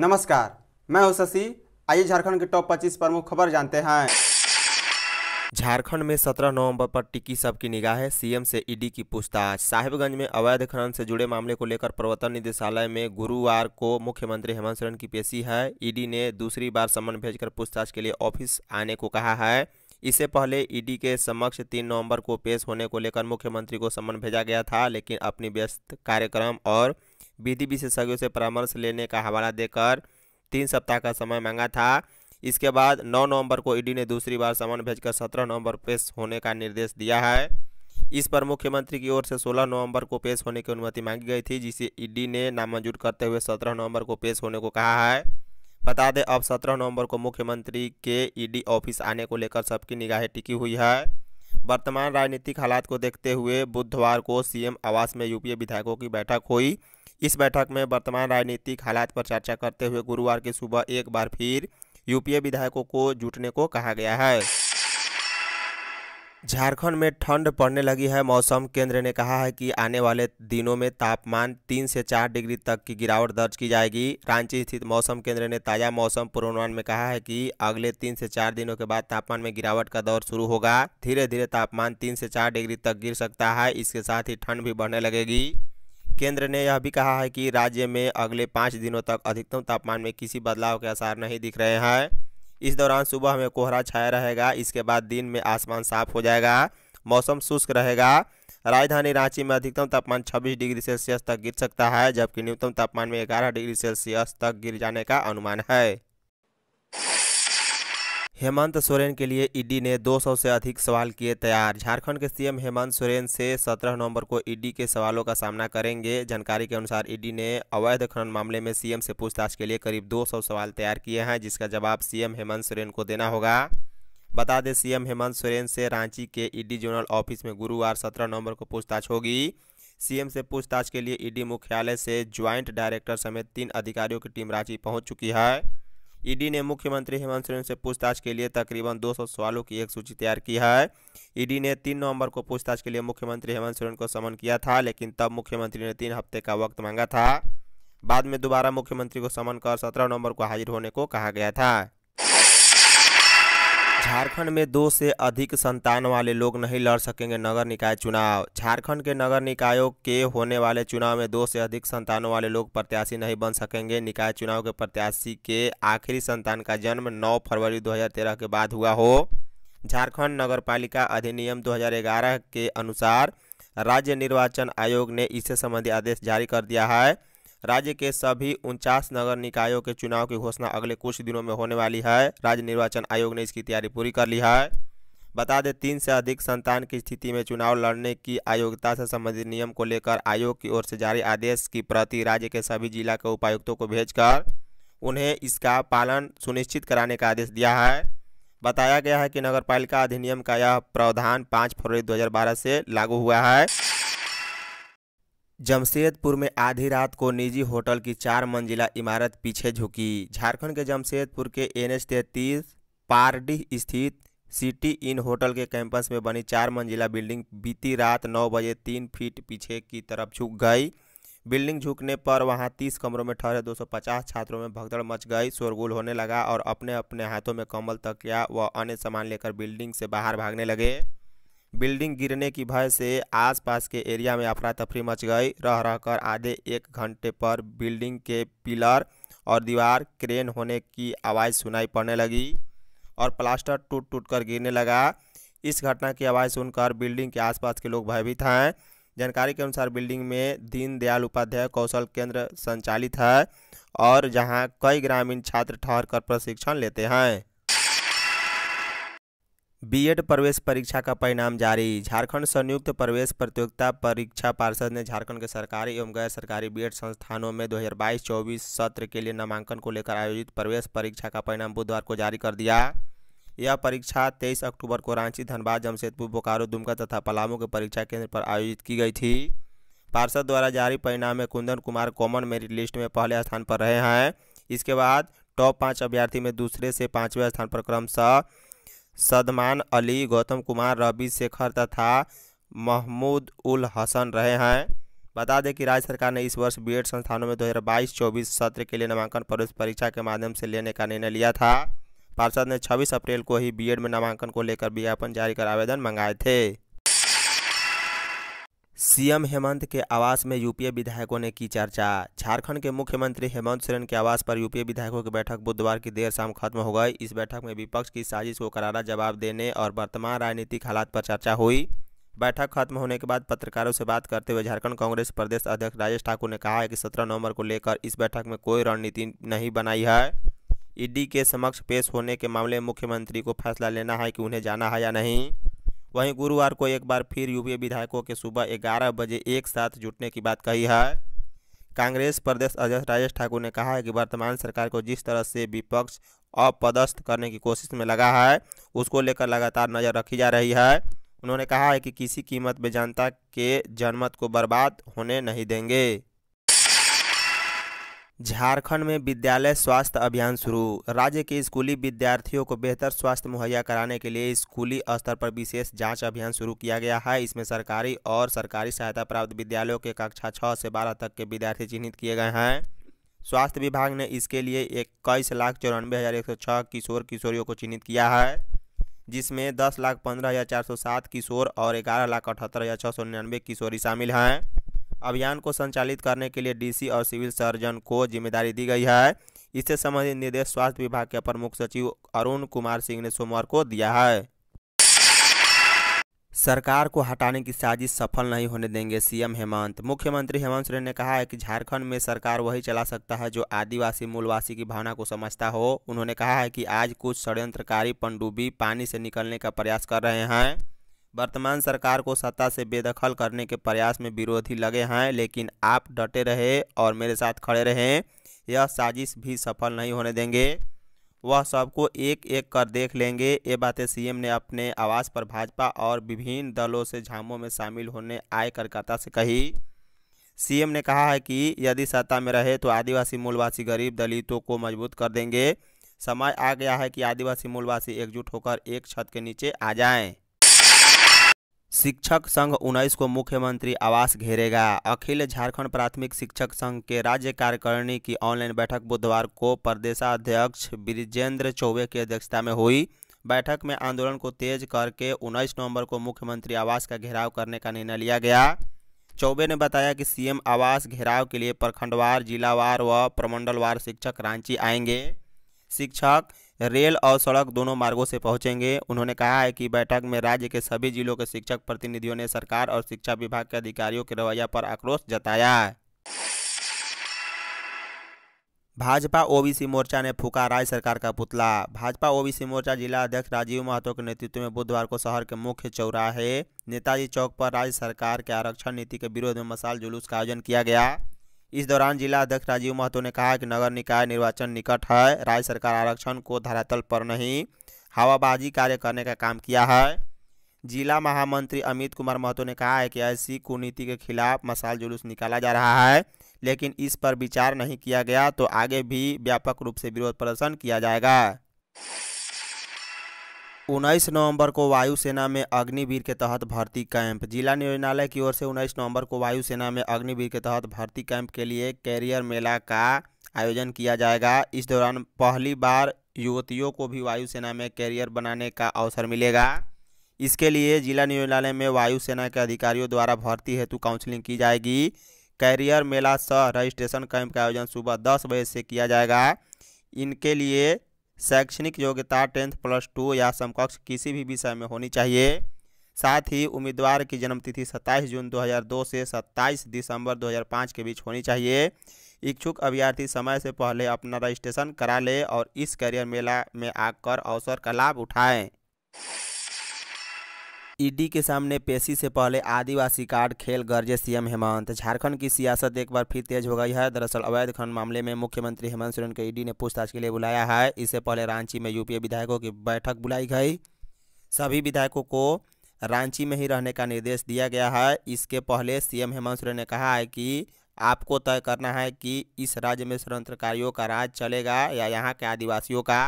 नमस्कार मैं हूं शशि आइए झारखंड के टॉप 25 प्रमुख खबर जानते हैं झारखंड में 17 नवंबर पर टिकी सबकी निगाह है सीएम से ईडी की पूछताछ साहिबगंज में अवैध खनन से जुड़े मामले को लेकर प्रवर्तन निदेशालय में गुरुवार को मुख्यमंत्री हेमंत सोरेन की पेशी है ईडी ने दूसरी बार समन भेजकर पूछताछ के लिए ऑफिस आने को कहा है इससे पहले ईडी के समक्ष तीन नवंबर को पेश होने को लेकर मुख्यमंत्री को समन भेजा गया था लेकिन अपनी व्यस्त कार्यक्रम और विधि विशेषज्ञों से परामर्श लेने का हवाला देकर तीन सप्ताह का समय मांगा था इसके बाद 9 नवंबर को ईडी ने दूसरी बार समन भेजकर 17 नवंबर पेश होने का निर्देश दिया है इस पर मुख्यमंत्री की ओर से 16 नवंबर को पेश होने की अनुमति मांगी गई थी जिसे ईडी ने नामंजूर करते हुए 17 नवंबर को पेश होने को कहा है बता दें अब 17 नवंबर को मुख्यमंत्री के ईडी ऑफिस आने को लेकर सबकी निगाहें टिकी हुई है वर्तमान राजनीतिक हालात को देखते हुए बुधवार को सीएम आवास में यूपीए विधायकों की बैठक हुई इस बैठक में वर्तमान राजनीतिक हालात पर चर्चा करते हुए गुरुवार की सुबह एक बार फिर यूपीए विधायकों को जुटने को कहा गया है झारखंड में ठंड पड़ने लगी है मौसम केंद्र ने कहा है कि आने वाले दिनों में तापमान तीन से चार डिग्री तक की गिरावट दर्ज की जाएगी रांची स्थित मौसम केंद्र ने ताज़ा मौसम पूर्वानुमान में कहा है कि अगले तीन से चार दिनों के बाद तापमान में गिरावट का दौर शुरू होगा धीरे धीरे तापमान तीन से चार डिग्री तक गिर सकता है इसके साथ ही ठंड भी बढ़ने लगेगी केंद्र ने यह भी कहा है कि राज्य में अगले पाँच दिनों तक अधिकतम तापमान में किसी बदलाव के आसार नहीं दिख रहे हैं इस दौरान सुबह में कोहरा छाया रहेगा इसके बाद दिन में आसमान साफ हो जाएगा मौसम शुष्क रहेगा राजधानी रांची में अधिकतम तापमान 26 डिग्री सेल्सियस तक गिर सकता है जबकि न्यूनतम तापमान में 11 डिग्री सेल्सियस तक गिर जाने का अनुमान है हेमंत सोरेन के लिए ईडी ने 200 से अधिक सवाल किए तैयार झारखंड के सीएम हेमंत सोरेन से 17 नवंबर को ईडी के सवालों का सामना करेंगे जानकारी के अनुसार ईडी ने अवैध खनन मामले में सीएम से पूछताछ के लिए करीब 200 सवाल तैयार किए हैं जिसका जवाब सीएम हेमंत सोरेन को देना होगा बता दें सीएम हेमंत सोरेन से रांची के ईडी जोनल ऑफिस में गुरुवार सत्रह नवम्बर को पूछताछ होगी सीएम से पूछताछ के लिए ईडी मुख्यालय से ज्वाइंट डायरेक्टर समेत तीन अधिकारियों की टीम रांची पहुँच चुकी है ईडी ने मुख्यमंत्री हेमंत सोरेन से पूछताछ के लिए तकरीबन 200 सवालों की एक सूची तैयार की है ईडी ने तीन नवंबर को पूछताछ के लिए मुख्यमंत्री हेमंत सोरेन को समन किया था लेकिन तब मुख्यमंत्री ने तीन हफ्ते का वक्त मांगा था बाद में दोबारा मुख्यमंत्री को समन कर सत्रह नवंबर को हाजिर होने को कहा गया था झारखंड में दो से अधिक संतान वाले लोग नहीं लड़ सकेंगे नगर निकाय चुनाव झारखंड के नगर निकायों के होने वाले चुनाव में दो से अधिक संतान वाले लोग प्रत्याशी नहीं बन सकेंगे निकाय चुनाव के प्रत्याशी के आखिरी संतान का जन्म 9 फरवरी 2013 के बाद हुआ हो झारखंड नगर पालिका अधिनियम 2011 के अनुसार राज्य निर्वाचन आयोग ने इससे संबंधी आदेश जारी कर दिया है राज्य के सभी उनचास नगर निकायों के चुनाव की घोषणा अगले कुछ दिनों में होने वाली है राज्य निर्वाचन आयोग ने इसकी तैयारी पूरी कर ली है बता दें तीन से अधिक संतान की स्थिति में चुनाव लड़ने की अयोग्यता से संबंधित नियम को लेकर आयोग की ओर से जारी आदेश की प्रति राज्य के सभी जिला के उपायुक्तों को भेजकर उन्हें इसका पालन सुनिश्चित कराने का आदेश दिया है बताया गया है कि नगरपालिका अधिनियम का यह प्रावधान 5 फरवरी 2012 से लागू हुआ है जमशेदपुर में आधी रात को निजी होटल की चार मंजिला इमारत पीछे झुकी झारखंड के जमशेदपुर के एन एच तैतीस पारडीह स्थित सिटी इन होटल के कैंपस में बनी चार मंजिला बिल्डिंग बीती रात नौ बजे तीन फीट पीछे की तरफ झुक गई बिल्डिंग झुकने पर वहां तीस कमरों में ठहरे 250 छात्रों में भगदड़ मच गई शोरगुल होने लगा और अपने अपने हाथों में कमल तकिया व अन्य सामान लेकर बिल्डिंग से बाहर भागने लगे बिल्डिंग गिरने की भय से आसपास के एरिया में अफरा तफरी मच गई रह रहकर आधे एक घंटे पर बिल्डिंग के पिलर और दीवार क्रेन होने की आवाज़ सुनाई पड़ने लगी और प्लास्टर टूट टूट कर गिरने लगा इस घटना की आवाज़ सुनकर बिल्डिंग के आसपास के लोग भयभीत हैं जानकारी के अनुसार बिल्डिंग में दीनदयाल उपाध्याय कौशल केंद्र संचालित है और जहां कई ग्रामीण छात्र ठहर कर प्रशिक्षण लेते हैं बीएड प्रवेश परीक्षा का परिणाम जारी झारखंड संयुक्त प्रवेश प्रतियोगिता परीक्षा पार्षद ने झारखंड के सरकारी एवं गैर सरकारी बीएड संस्थानों में 2022-24 सत्र के लिए नामांकन को लेकर आयोजित प्रवेश परीक्षा का परिणाम बुधवार को जारी कर दिया यह परीक्षा 23 अक्टूबर को रांची धनबाद जमशेदपुर बोकारो दुमका तथा पलामू के परीक्षा केंद्र पर आयोजित की गई थी पार्षद द्वारा जारी परिणाम में Kundan Kumar common merit list में पहले स्थान पर रहे हैं इसके बाद टॉप पाँच अभ्यर्थी में दूसरे से पाँचवें स्थान पर क्रमशः सदमान अली गौतम कुमार रवि शेखर तथा महमूद उल हसन रहे हैं बता दें कि राज्य सरकार ने इस वर्ष बीएड संस्थानों में 2022-24 सत्र के लिए नामांकन प्रवेश परीक्षा के माध्यम से लेने का निर्णय लिया था पार्षद ने 26 अप्रैल को ही बीएड में नामांकन को लेकर विज्ञापन जारी कर आवेदन मंगाए थे सीएम हेमंत के आवास में यूपीए विधायकों ने की चर्चा झारखंड के मुख्यमंत्री हेमंत सोरेन के आवास पर यूपीए विधायकों की बैठक बुधवार की देर शाम खत्म हो गई इस बैठक में विपक्ष की साजिश को करारा जवाब देने और वर्तमान राजनीतिक हालात पर चर्चा हुई बैठक खत्म होने के बाद पत्रकारों से बात करते हुए झारखंड कांग्रेस प्रदेश अध्यक्ष राजेश ठाकुर ने कहा है कि सत्रह नवम्बर को लेकर इस बैठक में कोई रणनीति नहीं बनाई है ईडी के समक्ष पेश होने के मामले में मुख्यमंत्री को फैसला लेना है कि उन्हें जाना है या नहीं वहीं गुरुवार को एक बार फिर यूपीए विधायकों के सुबह ग्यारह बजे एक साथ जुटने की बात कही है कांग्रेस प्रदेश अध्यक्ष राजेश ठाकुर ने कहा है कि वर्तमान सरकार को जिस तरह से विपक्ष अपदस्थ करने की कोशिश में लगा है उसको लेकर लगातार नज़र रखी जा रही है उन्होंने कहा है कि किसी कीमत में जनता के जनमत को बर्बाद होने नहीं देंगे झारखंड में विद्यालय स्वास्थ्य अभियान शुरू राज्य के स्कूली विद्यार्थियों को बेहतर स्वास्थ्य मुहैया कराने के लिए स्कूली स्तर पर विशेष जांच अभियान शुरू किया गया है इसमें सरकारी और सरकारी सहायता प्राप्त विद्यालयों के कक्षा छः से बारह तक के विद्यार्थी चिन्हित किए गए हैं स्वास्थ्य विभाग ने इसके लिए इक्कीस लाख चौरानवे हज़ार एक सौ छः किशोर किशोरियों को चिन्हित किया है जिसमें दस लाख पंद्रह हज़ार चार सौ सात किशोर और ग्यारह लाख अठहत्तर हज़ार छः सौ निन्यानवे किशोरी शामिल हैं अभियान को संचालित करने के लिए डीसी और सिविल सर्जन को जिम्मेदारी दी गई है इससे संबंधित निर्देश स्वास्थ्य विभाग के अपर मुख्य सचिव अरुण कुमार सिंह ने सोमवार को दिया है सरकार को हटाने की साजिश सफल नहीं होने देंगे सीएम हेमंत मुख्यमंत्री हेमंत सोरेन ने कहा है कि झारखंड में सरकार वही चला सकता है जो आदिवासी मूलवासी की भावना को समझता हो उन्होंने कहा है कि आज कुछ षड्यंत्रकारी पनडुब्बी पानी से निकलने का प्रयास कर रहे हैं वर्तमान सरकार को सत्ता से बेदखल करने के प्रयास में विरोधी लगे हैं लेकिन आप डटे रहे और मेरे साथ खड़े रहें यह साजिश भी सफल नहीं होने देंगे वह सबको एक एक कर देख लेंगे ये बातें सीएम ने अपने आवास पर भाजपा और विभिन्न दलों से झामों में शामिल होने आए कार्यकर्ता से कही सीएम ने कहा है कि यदि सत्ता में रहे तो आदिवासी मूलवासी गरीब दलितों को मजबूत कर देंगे समय आ गया है कि आदिवासी मूलवासी एकजुट होकर एक छत के नीचे आ जाएं। शिक्षक संघ उन्नीस को मुख्यमंत्री आवास घेरेगा अखिल झारखंड प्राथमिक शिक्षक संघ के राज्य कार्यकारिणी की ऑनलाइन बैठक बुधवार को प्रदेशाध्यक्ष ब्रिजेंद्र चौबे की अध्यक्षता में हुई बैठक में आंदोलन को तेज करके उन्नीस नवंबर को मुख्यमंत्री आवास का घेराव करने का निर्णय लिया गया चौबे ने बताया कि सीएम आवास घेराव के लिए प्रखंडवार जिलावार व प्रमंडलवार शिक्षक रांची आएंगे शिक्षक रेल और सड़क दोनों मार्गों से पहुंचेंगे उन्होंने कहा है कि बैठक में राज्य के सभी जिलों के शिक्षक प्रतिनिधियों ने सरकार और शिक्षा विभाग के अधिकारियों के रवैया पर आक्रोश जताया है भाजपा ओबीसी मोर्चा ने फूका राज्य सरकार का पुतला भाजपा ओबीसी मोर्चा जिला अध्यक्ष राजीव महतो के नेतृत्व में बुधवार को शहर के मुख्य चौराहे नेताजी चौक पर राज्य सरकार के आरक्षण नीति के विरोध में मसाल जुलूस का आयोजन किया गया इस दौरान जिला अध्यक्ष राजीव महतो ने कहा कि नगर निकाय निर्वाचन निकट है राज्य सरकार आरक्षण को धरातल पर नहीं हवाबाजी कार्य करने का काम किया है जिला महामंत्री अमित कुमार महतो ने कहा है कि ऐसी कुनीति के खिलाफ मसाल जुलूस निकाला जा रहा है लेकिन इस पर विचार नहीं किया गया तो आगे भी व्यापक रूप से विरोध प्रदर्शन किया जाएगा उन्नीस नवंबर को वायुसेना में अग्निवीर के तहत भर्ती कैंप जिला निर्णालय की ओर से उन्नीस नवंबर को वायुसेना में अग्निवीर के तहत भर्ती कैंप के लिए कैरियर मेला का आयोजन किया जाएगा इस दौरान पहली बार युवतियों को भी वायुसेना में कैरियर बनाने का अवसर मिलेगा इसके लिए जिला निर्णालय में वायुसेना के अधिकारियों द्वारा भर्ती हेतु काउंसिलिंग की जाएगी कैरियर मेला सह रजिस्ट्रेशन कैंप का आयोजन सुबह दस बजे से किया जाएगा इनके लिए शैक्षणिक योग्यता टेंथ प्लस टू या समकक्ष किसी भी विषय में होनी चाहिए साथ ही उम्मीदवार की जन्मतिथि 27 जून 2002 से 27 दिसंबर 2005 के बीच होनी चाहिए इच्छुक अभ्यर्थी समय से पहले अपना रजिस्ट्रेशन करा ले और इस करियर मेला में आकर अवसर का लाभ उठाएं ईडी के सामने पेशी से पहले आदिवासी कार्ड खेल गर्जे सीएम हेमंत झारखंड की सियासत एक बार फिर तेज हो गई है दरअसल अवैध खनन मामले में मुख्यमंत्री हेमंत सोरेन को ईडी ने पूछताछ के लिए बुलाया है इससे पहले रांची में यूपीए विधायकों की बैठक बुलाई गई सभी विधायकों को रांची में ही रहने का निर्देश दिया गया है इसके पहले सीएम हेमंत सोरेन ने कहा है कि आपको तय करना है कि इस राज्य में स्वतंत्र कार्यों का राज चलेगा या यहाँ के आदिवासियों का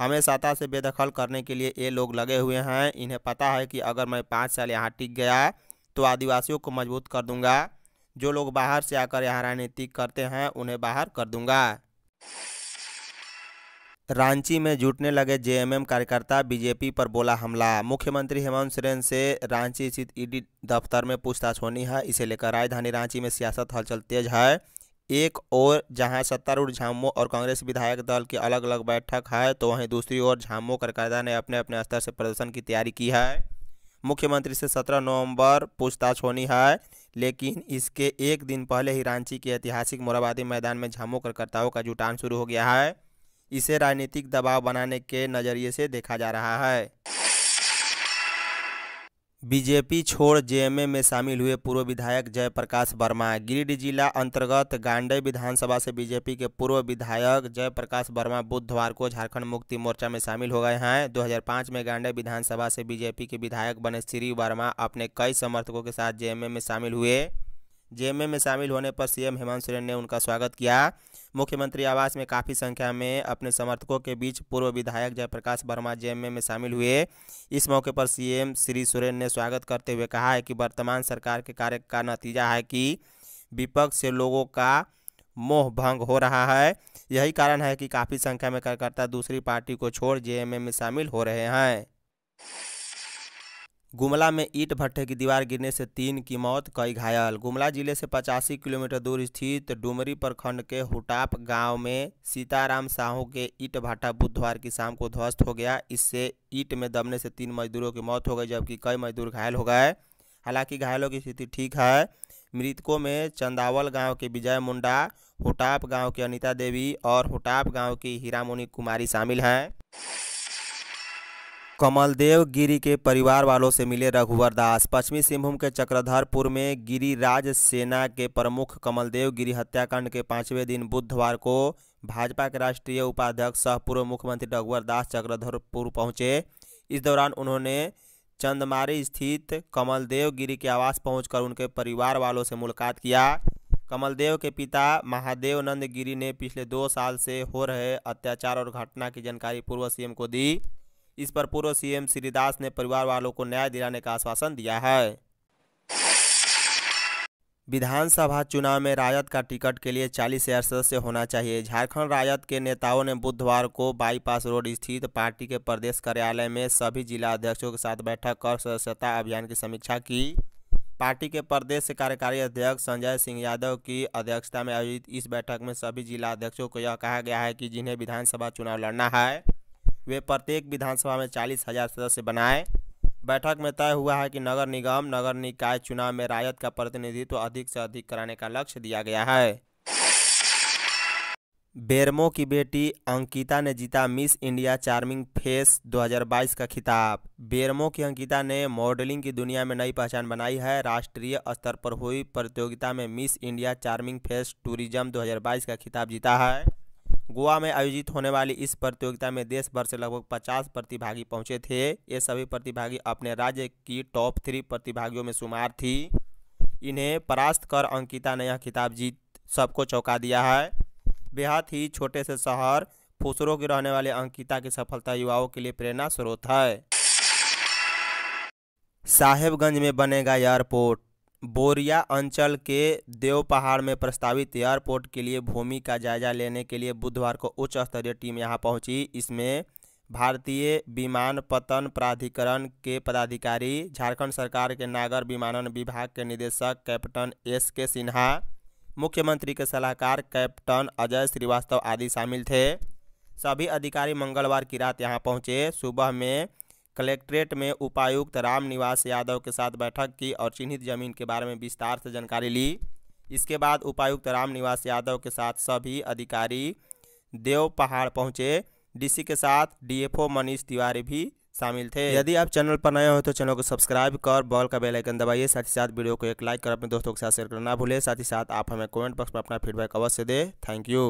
हमें सत्ता से बेदखल करने के लिए ये लोग लगे हुए हैं इन्हें पता है कि अगर मैं पाँच साल यहाँ टिक गया तो आदिवासियों को मजबूत कर दूंगा जो लोग बाहर से आकर यहाँ राजनीति करते हैं उन्हें बाहर कर दूंगा रांची में जुटने लगे जेएमएम कार्यकर्ता बीजेपी पर बोला हमला मुख्यमंत्री हेमंत सोरेन से रांची स्थित ईडी दफ्तर में पूछताछ होनी है इसे लेकर राजधानी रांची में सियासत हलचल तेज है एक ओर जहां सत्तारूढ़ झामो और कांग्रेस विधायक दल की अलग अलग बैठक है तो वहीं दूसरी ओर झामो कार्यकर्ता ने अपने अपने स्तर से प्रदर्शन की तैयारी की है मुख्यमंत्री से 17 नवंबर पूछताछ होनी है लेकिन इसके एक दिन पहले ही रांची के ऐतिहासिक मोराबादी मैदान में झामो कार्यकर्ताओं का जुटान शुरू हो गया है इसे राजनीतिक दबाव बनाने के नज़रिए से देखा जा रहा है बीजेपी छोड़ जेएमएम में शामिल हुए पूर्व विधायक जयप्रकाश वर्मा गिरिडीह जिला अंतर्गत गांडे विधानसभा से बीजेपी के पूर्व विधायक जयप्रकाश वर्मा बुधवार को झारखंड मुक्ति मोर्चा में शामिल हो गए हैं 2005 में गांडे विधानसभा से बीजेपी के विधायक बने श्री वर्मा अपने कई समर्थकों के साथ जेएमएम में शामिल हुए जेएमएम में शामिल होने पर सीएम हेमंत सोरेन ने उनका स्वागत किया मुख्यमंत्री आवास में काफ़ी संख्या में अपने समर्थकों के बीच पूर्व विधायक जयप्रकाश वर्मा जेएमएम में शामिल हुए इस मौके पर सीएम श्री सोरेन ने स्वागत करते हुए कहा है कि वर्तमान सरकार के कार्य का नतीजा है कि विपक्ष से लोगों का मोह भंग हो रहा है यही कारण है कि काफ़ी संख्या में कार्यकर्ता दूसरी पार्टी को छोड़ जे में शामिल हो रहे हैं गुमला में ईट भट्टे की दीवार गिरने से तीन की मौत कई घायल गुमला जिले से पचासी किलोमीटर दूर स्थित डुमरी प्रखंड के हुटाप गांव में सीताराम साहू के ईट भट्टा बुधवार की शाम को ध्वस्त हो गया इससे ईट में दबने से तीन मजदूरों की मौत हो गई जबकि कई मजदूर घायल हो गए हालांकि घायलों की स्थिति ठीक है मृतकों में चंदावल गाँव के विजय मुंडा हुटाप गाँव की अनिता देवी और हुटाप गाँव की हीरामोनी कुमारी शामिल हैं कमलदेव गिरी के परिवार वालों से मिले रघुवर दास पश्चिमी सिंहभूम के चक्रधरपुर में गिरिराज सेना के प्रमुख कमलदेव गिरी हत्याकांड के पांचवें दिन बुधवार को भाजपा के राष्ट्रीय उपाध्यक्ष सह पूर्व मुख्यमंत्री रघुवर दास चक्रधरपुर पहुंचे इस दौरान उन्होंने चंदमारी स्थित देव गिरी के आवास पहुंचकर उनके परिवार वालों से मुलाकात किया कमलदेव के पिता महादेव नंद गिरी ने पिछले दो साल से हो रहे अत्याचार और घटना की जानकारी पूर्व सीएम को दी इस पर पूर्व सीएम श्रीदास ने परिवार वालों को न्याय दिलाने का आश्वासन दिया है विधानसभा चुनाव में राजद का टिकट के लिए 40 हजार सदस्य होना चाहिए झारखंड राजद के नेताओं ने बुधवार को बाईपास रोड स्थित पार्टी के प्रदेश कार्यालय में सभी जिला अध्यक्षों के साथ बैठक कर सदस्यता अभियान की समीक्षा की पार्टी के प्रदेश कार्यकारी अध्यक्ष संजय सिंह यादव की अध्यक्षता में आयोजित इस बैठक में सभी जिला अध्यक्षों को यह कहा गया है कि जिन्हें विधानसभा चुनाव लड़ना है वे प्रत्येक विधानसभा में चालीस हजार सदस्य बनाए बैठक में तय हुआ है कि नगर निगम नगर निकाय चुनाव में राजद का प्रतिनिधित्व तो अधिक से अधिक कराने का लक्ष्य दिया गया है बेरमो की बेटी अंकिता ने जीता मिस इंडिया चार्मिंग फेस 2022 का खिताब बेरमो की अंकिता ने मॉडलिंग की दुनिया में नई पहचान बनाई है राष्ट्रीय स्तर पर हुई प्रतियोगिता में Miss India charming face tourism 2022 का खिताब जीता है गोवा में आयोजित होने वाली इस प्रतियोगिता में देश भर से लगभग पचास प्रतिभागी पहुंचे थे ये सभी प्रतिभागी अपने राज्य की टॉप थ्री प्रतिभागियों में शुमार थी इन्हें परास्त कर अंकिता ने यह खिताब जीत सबको चौंका दिया है बेहद ही छोटे से शहर फुसरों के रहने वाले अंकिता की सफलता युवाओं के लिए प्रेरणा स्रोत है साहेबगंज में बनेगा एयरपोर्ट बोरिया अंचल के देवपहाड़ में प्रस्तावित एयरपोर्ट के लिए भूमि का जायजा लेने के लिए बुधवार को उच्च स्तरीय टीम यहां पहुंची इसमें भारतीय पतन प्राधिकरण के पदाधिकारी झारखंड सरकार के नागर विमानन विभाग के निदेशक कैप्टन एस के सिन्हा मुख्यमंत्री के सलाहकार कैप्टन अजय श्रीवास्तव आदि शामिल थे सभी अधिकारी मंगलवार की रात यहाँ पहुंचे सुबह में कलेक्ट्रेट में उपायुक्त रामनिवास यादव के साथ बैठक की और चिन्हित जमीन के बारे में विस्तार से जानकारी ली इसके बाद उपायुक्त रामनिवास यादव के साथ सभी अधिकारी देव पहाड़ पहुंचे डीसी के साथ डीएफओ मनीष तिवारी भी शामिल थे यदि आप चैनल पर नए हो तो चैनल को सब्सक्राइब कर बॉल का बेल आइकन दबाइए साथ ही साथ वीडियो को एक लाइक कर अपने दोस्तों के साथ शेयर करना भूलें साथ ही साथ आप हमें कमेंट बॉक्स में अपना फीडबैक अवश्य दें थैंक यू